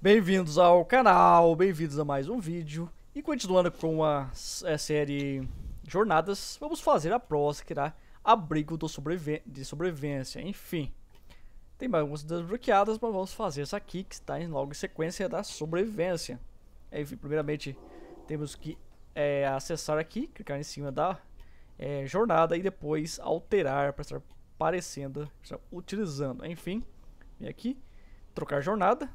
Bem-vindos ao canal, bem-vindos a mais um vídeo. E continuando com a, eh, série Jornadas, vamos fazer a próxima que irá Abrigo do sobrevi de Sobrevivência, enfim. Tem mais algumas desbloqueadas, mas vamos fazer essa aqui que está em logo em sequência da Sobrevivência. É, enfim, primeiramente temos que é, acessar aqui, clicar em cima da é, jornada e depois alterar para estar parecendo, estar utilizando. Enfim, vem aqui, trocar jornada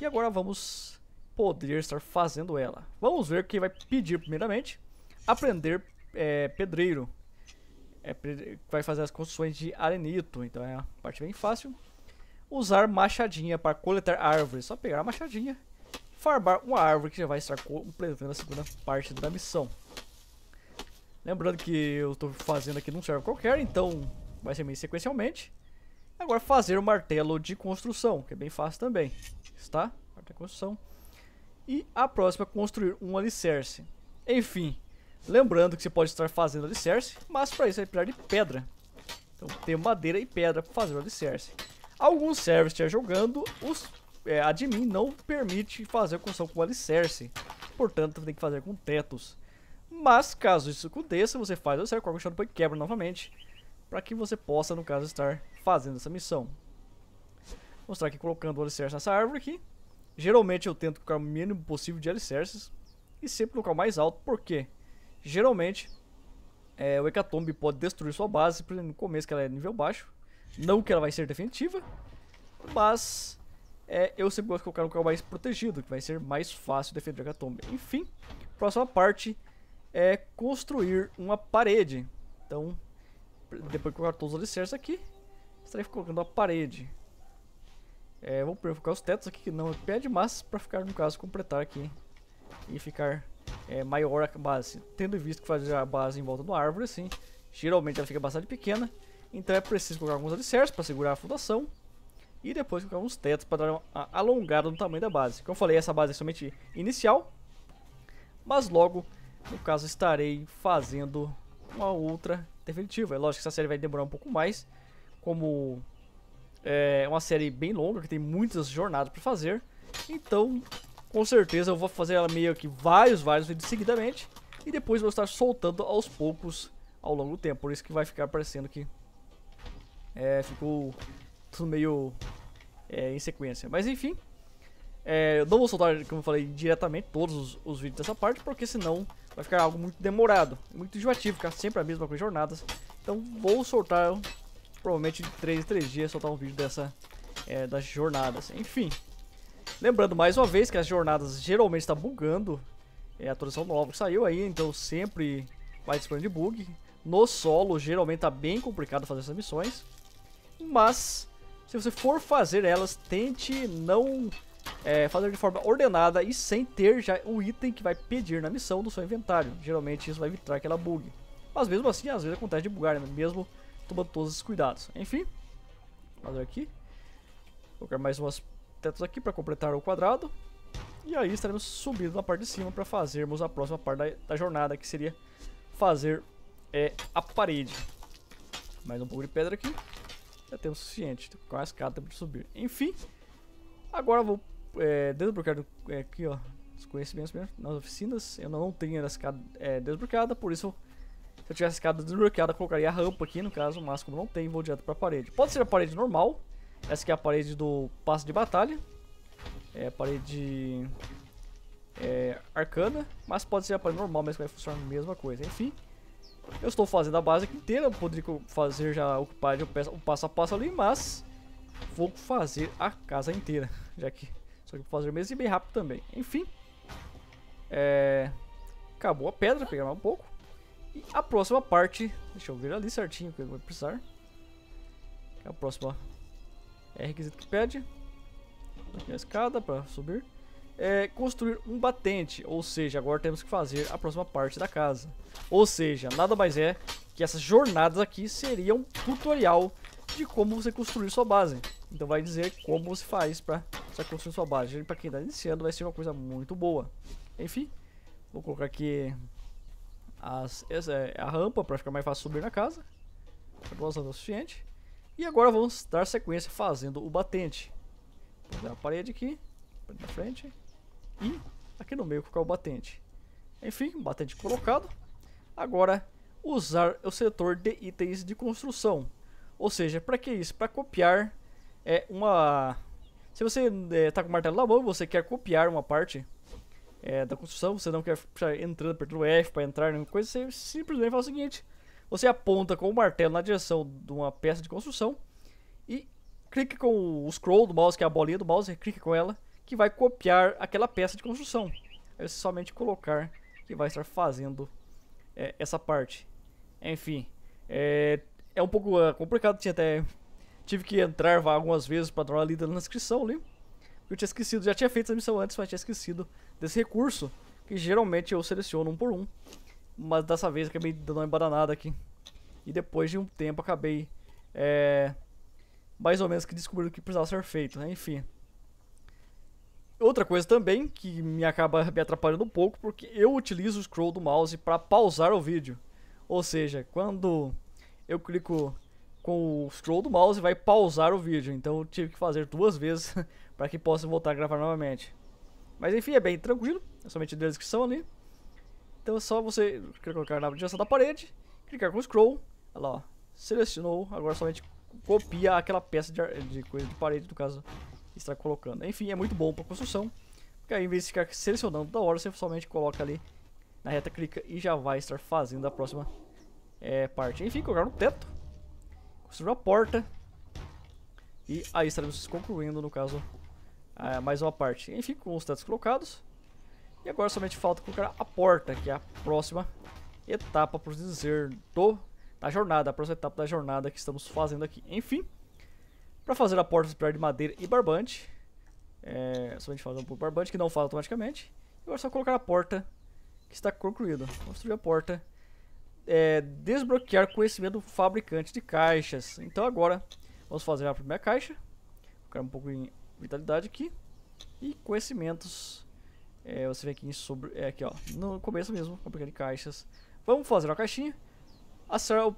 e agora vamos poder estar fazendo ela. Vamos ver o que vai pedir primeiramente. Aprender é, pedreiro. É, vai fazer as construções de arenito, então é uma parte bem fácil. Usar machadinha para coletar árvores. Só pegar a machadinha. Farmar uma árvore que já vai estar completando a segunda parte da missão. Lembrando que eu estou fazendo aqui num server qualquer, então vai ser meio sequencialmente. Agora fazer o martelo de construção, que é bem fácil também. Está? Martelo de construção. E a próxima é construir um alicerce. Enfim, lembrando que você pode estar fazendo alicerce, mas para isso vai precisar de pedra. Então tem madeira e pedra para fazer o alicerce. Alguns servers estão jogando, os é, admin não permite fazer construção com alicerce. Portanto, tem que fazer com tetos. Mas caso isso aconteça, você faz o alicerce, corta o chão e quebra novamente. Para que você possa, no caso, estar fazendo essa missão. Vou mostrar aqui colocando o alicerce nessa árvore aqui. Geralmente eu tento colocar o mínimo possível de alicerces e sempre colocar o mais alto, porque geralmente é, o Hecatombe pode destruir sua base, no começo que ela é nível baixo. Não que ela vai ser definitiva, mas é, eu sempre gosto de colocar um local mais protegido, que vai ser mais fácil defender o Hecatombe. Enfim, próxima parte é construir uma parede. Então, depois de colocar todos os alicerces aqui, estaria colocando a parede. É, vou colocar os tetos aqui, que não é pé de massa, para ficar, no caso, completar aqui. E ficar é, maior a base. Tendo visto que fazer a base em volta uma árvore, assim, geralmente ela fica bastante pequena. Então é preciso colocar alguns alicerces para segurar a fundação. E depois colocar uns tetos para dar uma alongada no tamanho da base. Como eu falei, essa base é somente inicial. Mas logo, no caso, estarei fazendo uma outra definitiva. É lógico que essa série vai demorar um pouco mais como é uma série bem longa, que tem muitas jornadas para fazer. Então, com certeza eu vou fazer ela meio que vários, vários vídeos seguidamente. E depois vou estar soltando aos poucos ao longo do tempo. Por isso que vai ficar parecendo que é, ficou tudo meio é, em sequência. Mas enfim, é, eu não vou soltar, como eu falei, diretamente todos os, os, vídeos dessa parte, porque senão vai ficar algo muito demorado, muito enjoativo, ficar sempre a mesma coisa jornadas. Então vou soltar Provavelmente de 3 em 3 dias soltar um vídeo dessa, é, das jornadas. Assim. Enfim, lembrando mais uma vez que as jornadas geralmente está bugando. É a atualização nova que saiu aí, então sempre vai disponível de bug. No solo, geralmente tá bem complicado fazer essas missões. Mas, se você for fazer elas, tente não é, fazer de forma ordenada e sem ter já o item que vai pedir na missão do seu inventário. Geralmente isso vai evitar aquela bug. Mas mesmo assim, às vezes acontece de bugar, né? mesmo tomando todos os cuidados. Enfim, fazer aqui. Colocar mais umas tetas aqui para completar o quadrado. E aí estaremos subindo na parte de cima para fazermos a próxima parte da, da jornada, que seria fazer é, a parede. Mais um pouco de pedra aqui. Já temos o suficiente. Com a escada para subir. Enfim, agora vou é, desbloquear é, aqui, ó. Os conhecimentos mesmo, nas oficinas. Eu não tenho a escada é, desbloqueada, por isso eu se eu tivesse escada desbloqueada, eu colocaria a rampa aqui, no caso, mas como não tem, vou direto pra parede. Pode ser a parede normal, essa aqui é a parede do passe de batalha, é a parede é, arcana, mas pode ser a parede normal mesmo, vai funcionar a mesma coisa, enfim. Eu estou fazendo a base aqui inteira, eu poderia fazer já o passo a passo ali, mas vou fazer a casa inteira, já que só que vou fazer mesmo e bem rápido também. Enfim, é, acabou a pedra, pegar um pouco. E a próxima parte, deixa eu ver ali certinho que eu vou precisar. É a próxima é requisito que pede. Aqui a escada para subir. É construir um batente, ou seja, agora temos que fazer a próxima parte da casa. Ou seja, nada mais é que essas jornadas aqui seriam um tutorial de como você construir sua base. Então vai dizer como você faz para construir sua base. Para quem está iniciando vai ser uma coisa muito boa. Enfim, vou colocar aqui as, essa é a rampa para ficar mais fácil subir na casa. Duas andas é o suficiente. E agora vamos dar sequência fazendo o batente. Vou a parede aqui, na frente. E aqui no meio colocar o batente. Enfim, batente colocado. Agora usar o setor de itens de construção. Ou seja, para que isso? Para copiar é uma... Se você está é, tá com o martelo na mão você quer copiar uma parte é, da construção, você não quer puxar entrando pelo F para entrar nenhuma coisa, você simplesmente faz o seguinte: você aponta com o martelo na direção de uma peça de construção e clique com o scroll do mouse, que é a bolinha do mouse, clique com ela, que vai copiar aquela peça de construção. Aí é você somente colocar que vai estar fazendo é, essa parte. Enfim, é, é um pouco é, complicado, tinha até tive que entrar algumas vezes para dar uma lida na inscrição ali. Eu tinha esquecido, já tinha feito a missão antes, mas tinha esquecido desse recurso, que geralmente eu seleciono um por um. Mas dessa vez acabei dando uma embananada aqui. E depois de um tempo acabei é, mais ou menos que descobrindo o que precisava ser feito, né? enfim. Outra coisa também que me acaba me atrapalhando um pouco, porque eu utilizo o scroll do mouse para pausar o vídeo. Ou seja, quando eu clico com o scroll do mouse, vai pausar o vídeo. Então eu tive que fazer duas vezes para que possa voltar a gravar novamente. Mas enfim, é bem tranquilo, é somente na descrição ali. Então é só você colocar na direção da parede, clicar com o scroll, olha lá, ó, selecionou, agora somente copia aquela peça de, de coisa de parede, no caso, está colocando. Enfim, é muito bom para construção, porque aí em vez de ficar selecionando da hora, você somente coloca ali na reta, clica e já vai estar fazendo a próxima é, parte. Enfim, colocar no teto, construir uma porta, e aí estaremos concluindo, no caso, ah, é, mais uma parte. Enfim, com os tetos colocados. E agora somente falta colocar a porta, que é a próxima etapa, por dizer, do, da jornada. A próxima etapa da jornada que estamos fazendo aqui. Enfim, para fazer a porta, precisar de madeira e barbante. É, somente falta por barbante, que não faz automaticamente. E agora é só colocar a porta, que está concluída. Construir a porta. É, desbloquear conhecimento do fabricante de caixas. Então agora, vamos fazer a primeira caixa. colocar um pouco em vitalidade aqui e conhecimentos. É, você vem aqui sobre, é aqui ó, no começo mesmo, complicando caixas. Vamos fazer uma caixinha. Acessar ah, o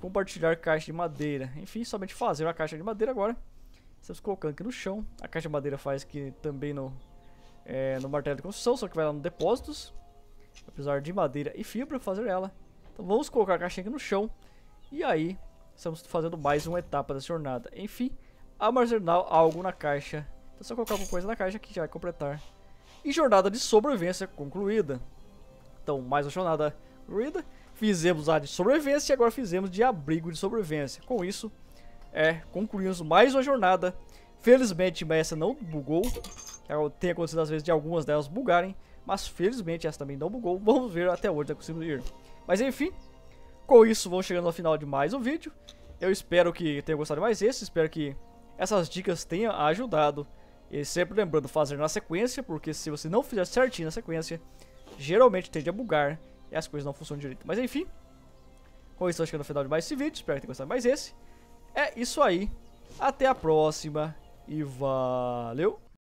compartilhar caixa de madeira. Enfim, somente fazer uma caixa de madeira agora. Estamos colocando aqui no chão. A caixa de madeira faz que também no, é, no martelo de construção, só que vai lá no depósitos. Apesar de madeira e fibra fazer ela. Então vamos colocar a caixinha aqui no chão. E aí, estamos fazendo mais uma etapa da jornada. Enfim, armazenar algo na caixa. Então só colocar alguma coisa na caixa que já vai completar. E jornada de sobrevivência concluída. Então, mais uma jornada concluída. Fizemos a de sobrevivência e agora fizemos de abrigo de sobrevivência. Com isso, é, concluímos mais uma jornada. Felizmente, essa não bugou. É, Tem acontecido às vezes de algumas delas bugarem. Mas felizmente essa também não bugou. Vamos ver até onde é conseguimos ir. Mas enfim, com isso vamos chegando ao final de mais um vídeo. Eu espero que tenham gostado mais esse. Espero que essas dicas tenham ajudado. E sempre lembrando, fazer na sequência, porque se você não fizer certinho na sequência, geralmente tende a bugar e as coisas não funcionam direito. Mas enfim, com isso eu chegando no é final de mais esse vídeo, espero que tenham gostado mais esse. É isso aí, até a próxima e valeu!